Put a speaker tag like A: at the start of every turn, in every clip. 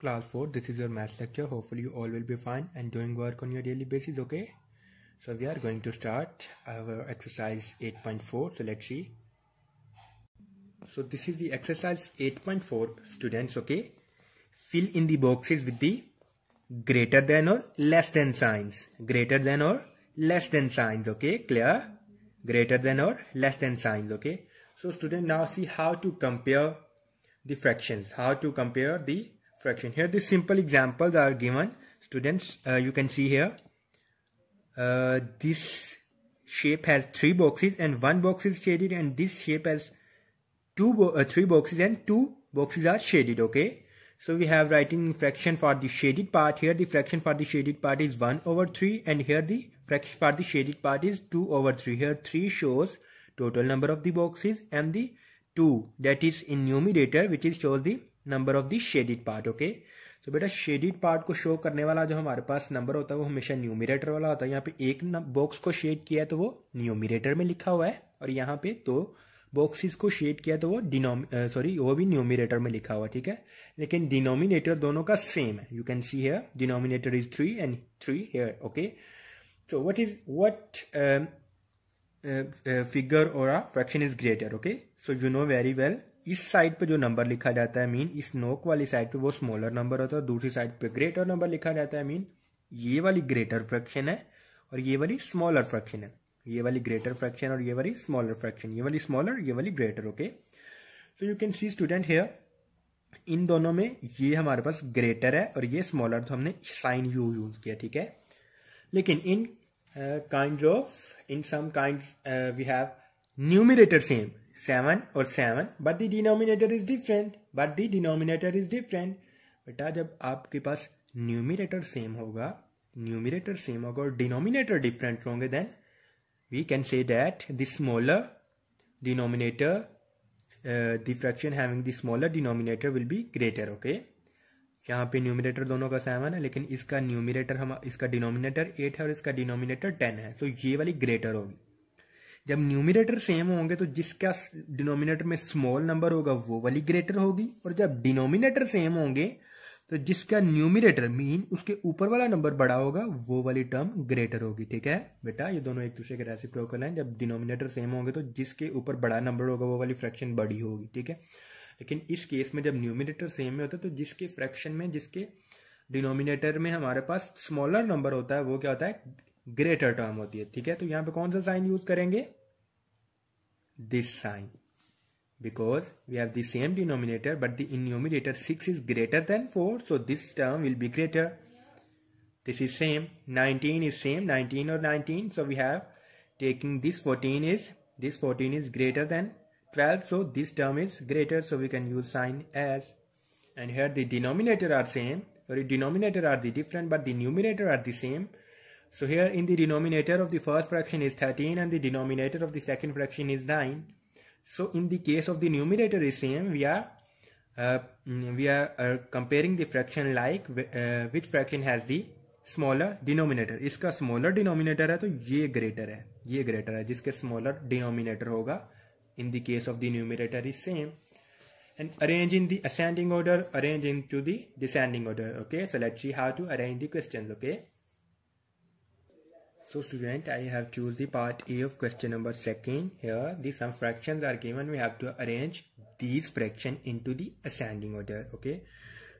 A: class 4 this is your math lecture hopefully you all will be fine and doing work on your daily basis okay so we are going to start our exercise 8.4 so let's see so this is the exercise 8.4 students okay fill in the boxes with the greater than or less than signs greater than or less than signs okay clear greater than or less than signs okay so student now see how to compare the fractions how to compare the fraction. Here this simple examples are given. Students, uh, you can see here. Uh, this shape has three boxes and one box is shaded and this shape has two bo uh, three boxes and two boxes are shaded okay so we have writing fraction for the shaded part here the fraction for the shaded part is 1 over 3 and here the fraction for the shaded part is 2 over 3 here 3 shows total number of the boxes and the 2 that is in numerator which is shows the number of the shaded part okay तो बेटा shaded part को show करने वाला जो हमारे पास number होता है वो हमेशा न्यूमिरेटर वाला होता है यहाँ पे एक बॉक्स को शेड किया है तो वो न्यूमिरेटर में लिखा हुआ है और यहाँ पे दो तो को शेड किया तो वो डिनोम सॉरी वो भी न्यूमिरेटर में लिखा हुआ ठीक है लेकिन डिनोमिनेटर दोनों का सेम है you can see here denominator is three and three here okay so what is what figure और fraction is greater okay so you know very well इस साइड पे जो नंबर लिखा जाता है मीन इस नोक वाली साइड पे वो स्मॉलर नंबर होता है दूसरी साइड पे ग्रेटर नंबर लिखा जाता है मीन ये वाली ग्रेटर फ्रैक्शन है और ये वाली स्मॉलर फ्रैक्शन है ये वाली ग्रेटर फ्रैक्शन और ये वाली स्मॉलर फ्रैक्शन ये वाली स्मॉलर ये वाली greater okay so you can see student here इन दोनों में ये हमारे पास ग्रेटर है और ये स्मॉलर तो हमने साइन यू यूज किया ठीक है लेकिन in kind of in some kind we have numerator same seven और seven but the denominator is different but the denominator is different बेटा जब आपके पास न्यूमिनेटर सेम होगा न्यूमिनेटर सेम होगा और डिनोमिनेटर डिफरेंट होंगे then we can say that the smaller denominator uh, the fraction having the smaller denominator will be यहाँ पे न्यूमिनेटर दोनों का सेवन है लेकिन इसका न्यूमिनेटर हम इसका डिनोमिनेटर एट है और इसका डिनोमिनेटर टेन है सो so ये वाली ग्रेटर होगी जब न्यूमिनेटर सेम होंगे तो जिसका डिनोमिनेटर में स्मॉल नंबर होगा वो वाली ग्रेटर होगी और जब डिनोमिनेटर सेम होंगे तो जिसका न्यूमिनेटर मीन उसके ऊपर वाला नंबर बड़ा होगा वो वाली टर्म ग्रेटर होगी ठीक है बेटा ये दोनों एक दूसरे के प्रोकल हैं जब डिनोमिनेटर सेम होंगे तो जिसके ऊपर बड़ा नंबर होगा वो वाली फ्रैक्शन बड़ी होगी ठीक है लेकिन इस केस में जब न्यूमिनेटर सेम में होता है तो जिसके फ्रैक्शन में जिसके डिनोमिनेटर में हमारे पास स्मॉलर नंबर होता है वो क्या होता है ग्रेटर टर्म होती है ठीक है तो यहां पे कौन सा साइन यूज करेंगे this sign because we have the same denominator but the denominator six is greater than four so this term will be greater this is same nineteen is same nineteen और nineteen so we have taking this fourteen is this fourteen is greater than twelve so this term is greater so we can use sign as and here the denominator are same sorry denominator are the different but the numerator are the same So here in the denominator of the first fraction is 13 and the denominator of the second fraction is 9. So in the case of the numerator is same, we are uh, mm, we are uh, comparing the fraction like uh, which fraction has the smaller denominator. इसका smaller denominator है तो ये greater है greater greater है जिसके smaller denominator होगा in the case of the numerator is same. and arrange in the ascending order arrange into the descending order okay so let's see how to arrange the questions okay So student, I have choose the part A of question number second. Here the some fractions are given. We have to arrange these fraction into the ascending order. Okay.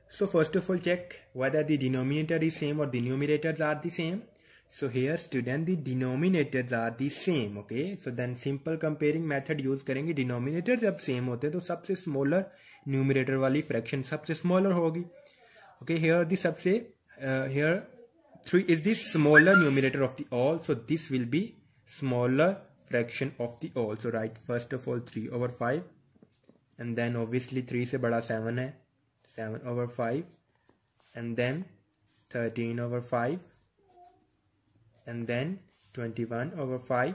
A: So first of all, check whether the denominator is same or the numerators are the same. So here student, the denominators are the same. Okay. So then simple comparing method use करेंगे. Denominator जब same होते हैं तो सबसे smaller numerator वाली fraction सबसे smaller होगी. Okay. Here the सबसे uh, here 3 is the smaller numerator of the all. So this will be smaller fraction of the all. So write first of all 3 over 5. And then obviously 3 se bada 7 hai. 7 over 5. And then 13 over 5. And then 21 over 5.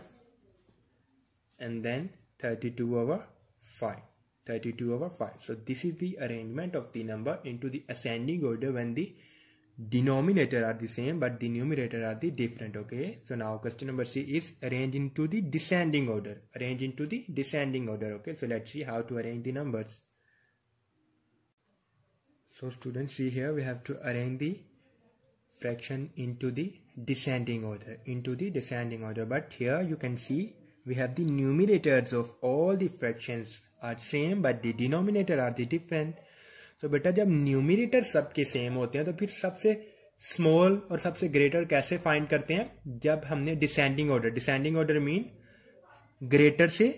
A: And then 32 over 5. 32 over 5. So this is the arrangement of the number into the ascending order when the denominator are the same but the numerator are the different okay so now question number c is arrange into the descending order arrange into the descending order okay so let's see how to arrange the numbers so students see here we have to arrange the fraction into the descending order into the descending order but here you can see we have the numerators of all the fractions are same but the denominator are the different तो बेटा जब numerator सबके same होते हैं तो फिर सबसे small और सबसे ग्रेटर कैसे फाइंड करते हैं जब हमने descending order descending order mean greater से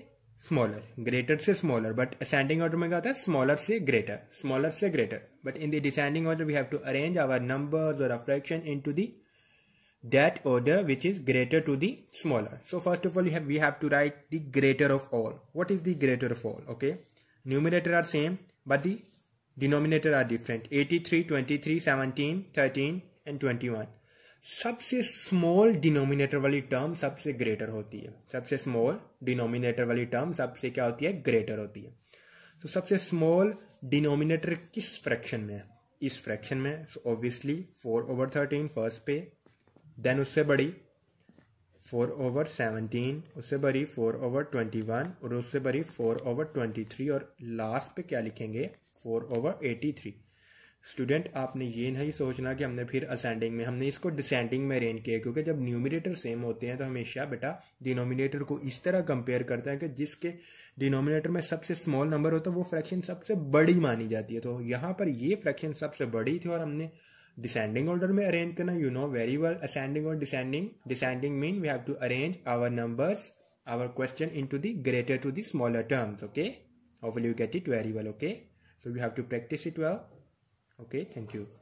A: स्मॉलर ग्रेटर से स्मॉलर बट असेंडिंग ऑर्डर में क्या होता है स्मॉलर से ग्रेटर स्मॉलर से greater but in the descending order we have to arrange our numbers और a fraction into the that order which is greater to the smaller so first of all have, we have to write the greater of all what is the greater of all okay numerator are same but the denominator are different 83, 23, 17, 13 and 21. सबसे small denominator वाली term सबसे greater होती है सबसे small denominator वाली term सबसे क्या होती है ग्रेटर होती है तो so, सबसे स्मॉल डिनोमिनेटर किस फ्रैक्शन में है इस फ्रैक्शन में obviously four over thirteen first पे देन उससे बड़ी फोर ओवर सेवनटीन उससे बड़ी फोर ओवर ट्वेंटी वन और उससे बड़ी फोर ओवर ट्वेंटी थ्री और लास्ट पे क्या लिखेंगे four over eighty three student आपने ये नहीं सोचना कि हमने फिर असेंडिंग में हमने इसको डिसेंडिंग में अरेंज किया क्योंकि जब न्यूमिनेटर सेम होते हैं तो हमेशा बेटा डिनोमिनेटर को इस तरह कंपेयर करते हैं कि जिसके डिनोमिनेटर में सबसे स्मॉल नंबर होता है वो फ्रैक्शन सबसे बड़ी मानी जाती है तो यहाँ पर ये फ्रैक्शन सबसे बड़ी थी और हमने डिसेंडिंग ऑर्डर में अरेंज करना you know very well ascending और descending descending mean we have to arrange our numbers our question into the greater to the smaller terms okay of you get it very well okay so you have to practice it well okay thank you